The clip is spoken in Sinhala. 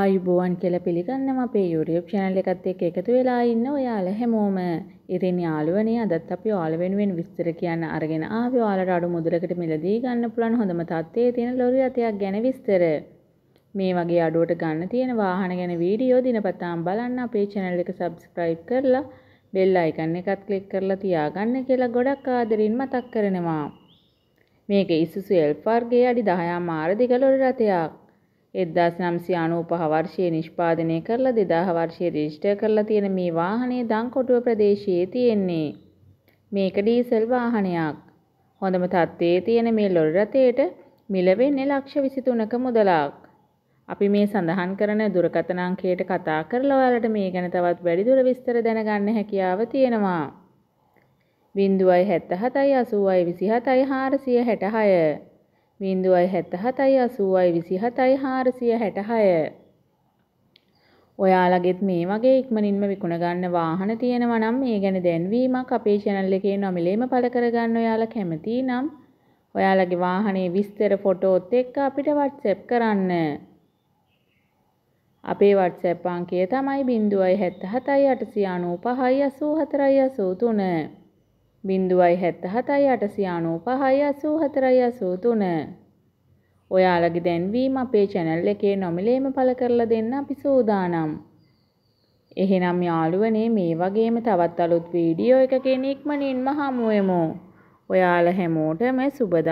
ආයුබෝවන් කියලා පිළිගන්නවා අපේ YouTube channel එකත් එක්ක එකතු වෙලා ඉන්න ඔයාලා හැමෝම. ඉතින් යාළුවනේ අදත් අපි ඔයාලා වෙනුවෙන් විස්තර කියන්න අරගෙන ආවේ ඔයාලට අඩු මුදලකට මිලදී ගන්න පුළුවන් හොඳම තත්ත්වයේ තියෙන ලොරි රථයක් ගැන විස්තර. මේ වගේ අඩුවට ගන්න තියෙන වාහන ගැන වීඩියෝ දිනපතාම බලන්න අපේ channel එක subscribe කරලා bell icon එකත් click කරලා තියාගන්න කියලා ගොඩක් ආදරෙන් මතක් කරනවා. මේක Isuzu L වර්ගයේ අඩි 10 මාර දිග ලොරි රථයක්. 1995 වර්ෂයේ නිෂ්පාදනය කරලා 2000 වර්ෂයේ රෙජිස්ටර් කරලා තියෙන මේ වාහනේ දංකොටුව ප්‍රදේශයේ තියෙන්නේ. මේක ඩීසල් වාහනයක්. හොඳම තත්ත්වයේ තියෙන මේ ලොරි රථයට මිල වෙන්නේ ලක්ෂ 23ක මුදලක්. අපි මේ සඳහන් කරන දුරකථන අංකයට කතා කරලා ඔයාලට මේ ගැන තවත් වැඩිදුර විස්තර දැනගන්න හැකියාව තියෙනවා. 0.77 87 27 466 බින්දුවයි හැත්ත හතයි අසුවයි විසි හතයි හාරසිය හැටහය. ඔයාලගෙත් මේ වගේ ඉක්මනින්ම විකුණගන්න වාහන තියෙනවා නම් ඒ ගැන දැන්වීමක් අපේ channel එකේ නොමිලේම පළ කරගන්න ඔයාලා කැමති නම් ඔයාලගේ වාහනේ විස්තර ෆොටෝත් එක්ක අපිට WhatsApp කරන්න. අපේ WhatsApp අංකය තමයි 077 895 84 83. බිින්දුවයි හැත්ත හතයි අටසියානෝ පහයි අසූ හතරයි අසූ තුන. ඔයාලගේ දැන්වීම අපේ චැනල් එකේ නොමිලේම පල කරලා දෙන්න අපි සූදානම්. එහෙනම් යාළුවනේ මේ වගේම තවත් අලුත් වීඩියෝ එකකින් ඉක්මනින්ම හමුවෙමු. ඔයාලා හැමෝටම සුබදා